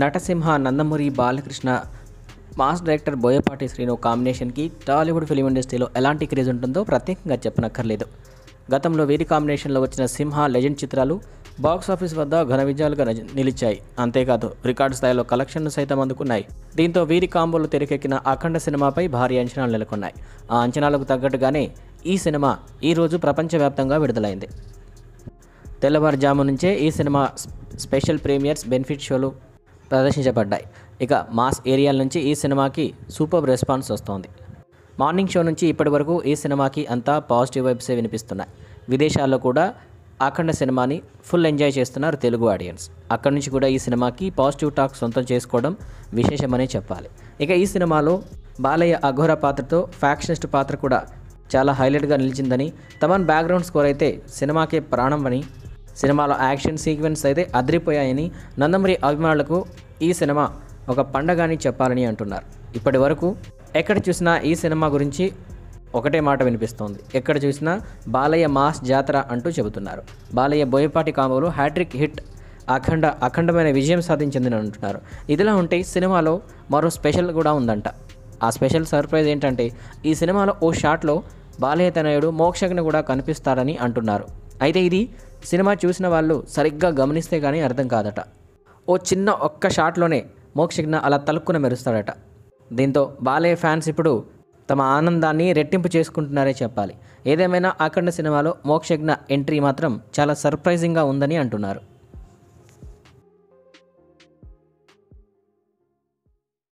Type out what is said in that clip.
నటసింహ Nandamuri Balakrishna mass director Boyapati Srinu కాంబినేషన్కి Tollywood film ఇండస్ట్రీలో ఎలాంటి క్రేజ్ ఉంటుందో ప్రత్యేకంగా చెప్పనక్కర్లేదు గతంలో వీరి కాంబినేషన్లో వచ్చిన సింహ లెజెండ్ చిత్రాలు బాక్స్ ఆఫీస్ వద్ద ఘన విజయాలుగా నిలిచాయి అంతేకాదు రికార్డు స్థాయిలో కలెక్షన్లు సైతం అందుకున్నాయి దీంతో వీరి కాంబోలు తెరకెక్కిన అఖండ సినిమాపై భారీ అంచనాలు నెలకొన్నాయి ఆ అంచనాలకు తగ్గట్టుగానే ఈ సినిమా ఈరోజు ప్రపంచవ్యాప్తంగా విడుదలైంది తెల్లవారుజాము నుంచే ఈ సినిమా స్పెషల్ ప్రీమియర్స్ బెనిఫిట్ షోలు ప్రదర్శించబడ్డాయి ఇక మాస్ ఏరియాల నుంచి ఈ సినిమాకి సూపర్ రెస్పాన్స్ వస్తోంది మార్నింగ్ షో నుంచి ఇప్పటి వరకు ఈ సినిమాకి అంతా పాజిటివ్ వైబ్సే వినిపిస్తున్నాయి విదేశాల్లో కూడా అఖండ సినిమాని ఫుల్ ఎంజాయ్ చేస్తున్నారు తెలుగు ఆడియన్స్ అక్కడి నుంచి కూడా ఈ సినిమాకి పాజిటివ్ టాక్ సొంతం చేసుకోవడం విశేషమనే చెప్పాలి ఇక ఈ సినిమాలో బాలయ్య అఘోర పాత్రతో ఫ్యాక్షనిస్ట్ పాత్ర కూడా చాలా హైలైట్గా నిలిచిందని తమన్ బ్యాక్గ్రౌండ్ స్కోర్ అయితే సినిమాకే ప్రాణం అని సినిమాలో యాక్షన్ సీక్వెన్స్ అయితే అదిరిపోయాయని నందమూరి అభిమానులకు ఈ సినిమా ఒక పండగ అని చెప్పాలని అంటున్నారు ఇప్పటి వరకు ఎక్కడ చూసినా ఈ సినిమా గురించి ఒకటే మాట వినిపిస్తోంది ఎక్కడ చూసినా బాలయ్య మాస్ జాతర అంటూ చెబుతున్నారు బాలయ్య బోయపాటి కాంబోలు హ్యాట్రిక్ హిట్ అఖండ అఖండమైన విజయం సాధించిందని అంటున్నారు ఇదిలా ఉంటే సినిమాలో మరో స్పెషల్ కూడా ఉందంట ఆ స్పెషల్ సర్ప్రైజ్ ఏంటంటే ఈ సినిమాలో ఓ షాట్లో బాలయ్య తనయుడు మోక్షజ్ఞ కూడా కనిపిస్తాడని అంటున్నారు అయితే ఇది సినిమా చూసిన వాళ్ళు సరిగ్గా గమనిస్తే కానీ అర్థం కాదట ఓ చిన్న ఒక్క షాట్లోనే మోక్షజ్ఞ అలా తలుక్కున మెరుస్తాడట దీంతో బాలయ్య ఫ్యాన్స్ ఇప్పుడు తమ ఆనందాన్ని రెట్టింపు చేసుకుంటున్నారే చెప్పాలి ఏదేమైనా అఖండ సినిమాలో మోక్షజ్ఞ ఎంట్రీ మాత్రం చాలా సర్ప్రైజింగ్గా ఉందని అంటున్నారు